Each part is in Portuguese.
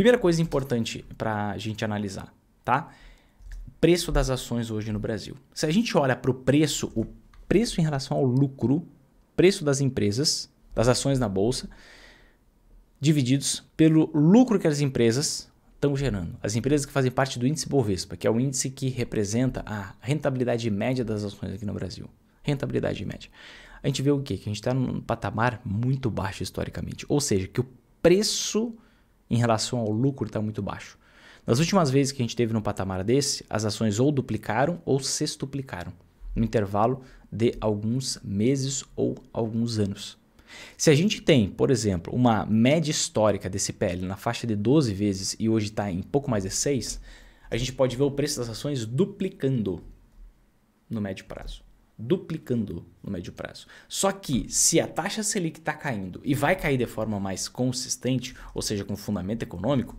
Primeira coisa importante para a gente analisar, tá? Preço das ações hoje no Brasil. Se a gente olha para o preço, o preço em relação ao lucro, preço das empresas, das ações na bolsa, divididos pelo lucro que as empresas estão gerando. As empresas que fazem parte do índice Bovespa, que é o índice que representa a rentabilidade média das ações aqui no Brasil. Rentabilidade média. A gente vê o quê? Que a gente está num patamar muito baixo historicamente. Ou seja, que o preço em relação ao lucro está muito baixo. Nas últimas vezes que a gente teve num patamar desse, as ações ou duplicaram ou sextuplicaram, no intervalo de alguns meses ou alguns anos. Se a gente tem, por exemplo, uma média histórica desse PL na faixa de 12 vezes e hoje está em pouco mais de 6, a gente pode ver o preço das ações duplicando no médio prazo duplicando no médio prazo. Só que se a taxa Selic está caindo e vai cair de forma mais consistente, ou seja, com fundamento econômico,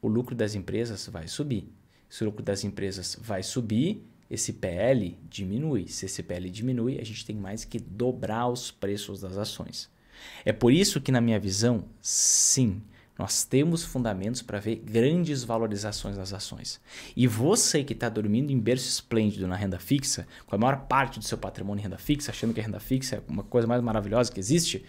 o lucro das empresas vai subir. Se o lucro das empresas vai subir, esse PL diminui. Se esse PL diminui, a gente tem mais que dobrar os preços das ações. É por isso que, na minha visão, sim, nós temos fundamentos para ver grandes valorizações das ações. E você que está dormindo em berço esplêndido na renda fixa, com a maior parte do seu patrimônio em renda fixa, achando que a renda fixa é uma coisa mais maravilhosa que existe,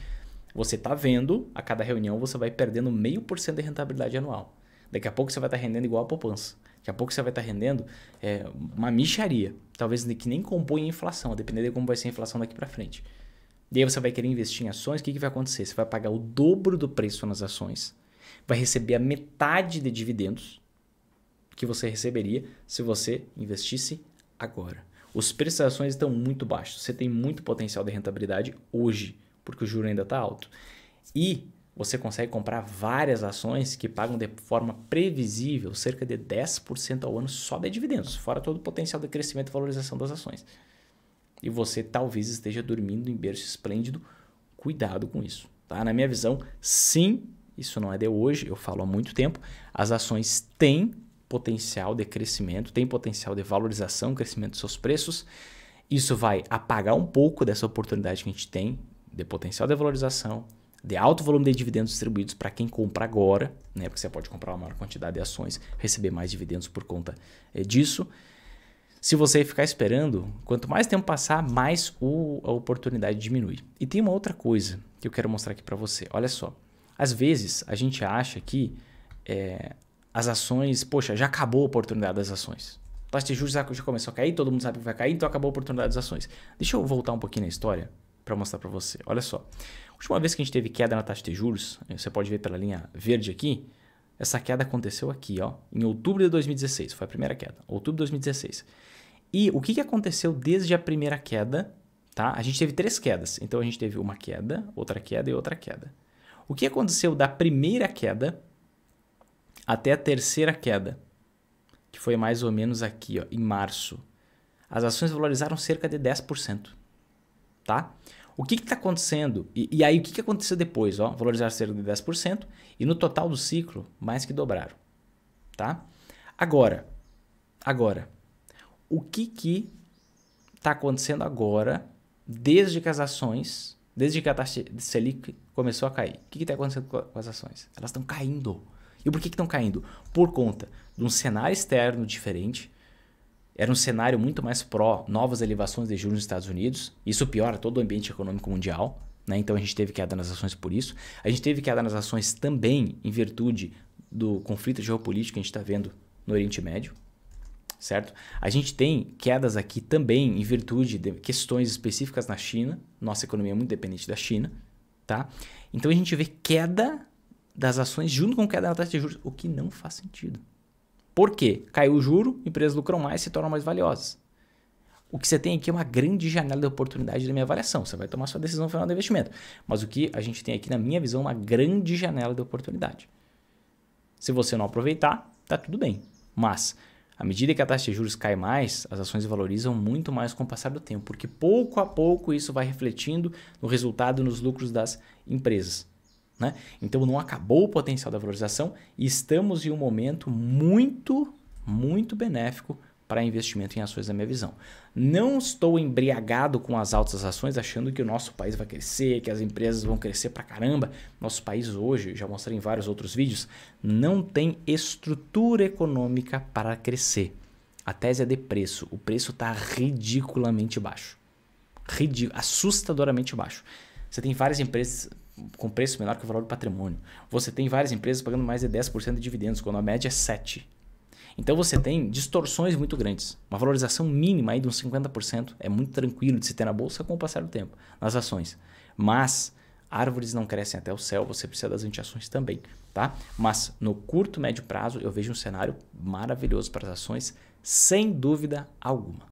você está vendo, a cada reunião você vai perdendo meio por cento de rentabilidade anual. Daqui a pouco você vai estar tá rendendo igual a poupança. Daqui a pouco você vai estar tá rendendo é, uma micharia. Talvez que nem compõe a inflação, dependendo de como vai ser a inflação daqui para frente. E aí você vai querer investir em ações, o que, que vai acontecer? Você vai pagar o dobro do preço nas ações vai receber a metade de dividendos que você receberia se você investisse agora. Os preços das ações estão muito baixos. Você tem muito potencial de rentabilidade hoje, porque o juro ainda está alto. E você consegue comprar várias ações que pagam de forma previsível cerca de 10% ao ano só de dividendos, fora todo o potencial de crescimento e valorização das ações. E você talvez esteja dormindo em berço esplêndido. Cuidado com isso. Tá? Na minha visão, sim, isso não é de hoje, eu falo há muito tempo, as ações têm potencial de crescimento, têm potencial de valorização, crescimento dos seus preços. Isso vai apagar um pouco dessa oportunidade que a gente tem de potencial de valorização, de alto volume de dividendos distribuídos para quem compra agora, né? porque você pode comprar uma maior quantidade de ações, receber mais dividendos por conta eh, disso. Se você ficar esperando, quanto mais tempo passar, mais o, a oportunidade diminui. E tem uma outra coisa que eu quero mostrar aqui para você. Olha só, às vezes, a gente acha que é, as ações, poxa, já acabou a oportunidade das ações. A taxa de juros já começou a cair, todo mundo sabe que vai cair, então acabou a oportunidade das ações. Deixa eu voltar um pouquinho na história para mostrar para você. Olha só. A última vez que a gente teve queda na taxa de juros, eh, você pode ver pela linha verde aqui, essa queda aconteceu aqui, ó, em outubro de 2016. Foi a primeira queda, outubro de 2016. E o que, que aconteceu desde a primeira queda? Tá? A gente teve três quedas. Então a gente teve uma queda, outra queda e outra queda. O que aconteceu da primeira queda até a terceira queda, que foi mais ou menos aqui, ó, em março? As ações valorizaram cerca de 10%. Tá? O que está acontecendo? E, e, aí, o que, que aconteceu depois? Ó? Valorizaram cerca de 10% e no total do ciclo, mais que dobraram. Tá? Agora, agora, o que que está acontecendo agora, desde que as ações Desde que a taxa Selic começou a cair. O que está acontecendo com as ações? Elas estão caindo. E por que estão caindo? Por conta de um cenário externo diferente. Era um cenário muito mais pró novas elevações de juros nos Estados Unidos. Isso piora todo o ambiente econômico mundial. Né? Então a gente teve queda nas ações por isso. A gente teve queda nas ações também em virtude do conflito geopolítico que a gente está vendo no Oriente Médio certo? A gente tem quedas aqui também em virtude de questões específicas na China. Nossa economia é muito dependente da China, tá? Então a gente vê queda das ações junto com queda da taxa de juros, o que não faz sentido. Por quê? Caiu o juro, empresas lucram mais, se tornam mais valiosas. O que você tem aqui é uma grande janela de oportunidade da minha avaliação. Você vai tomar sua decisão final do investimento. Mas o que a gente tem aqui, na minha visão, é uma grande janela de oportunidade. Se você não aproveitar, tá tudo bem. Mas à medida que a taxa de juros cai mais, as ações valorizam muito mais com o passar do tempo, porque pouco a pouco isso vai refletindo no resultado nos lucros das empresas. Né? Então não acabou o potencial da valorização e estamos em um momento muito, muito benéfico para investimento em ações, na minha visão. Não estou embriagado com as altas ações, achando que o nosso país vai crescer, que as empresas vão crescer para caramba. Nosso país hoje, já mostrei em vários outros vídeos, não tem estrutura econômica para crescer. A tese é de preço. O preço está ridiculamente baixo. Ridic assustadoramente baixo. Você tem várias empresas com preço menor que o valor do patrimônio. Você tem várias empresas pagando mais de 10% de dividendos, quando a média é 7%. Então você tem distorções muito grandes. Uma valorização mínima aí de uns 50% é muito tranquilo de se ter na bolsa com o passar do tempo, nas ações. Mas árvores não crescem até o céu, você precisa das antiações também, tá? Mas no curto médio prazo eu vejo um cenário maravilhoso para as ações, sem dúvida alguma.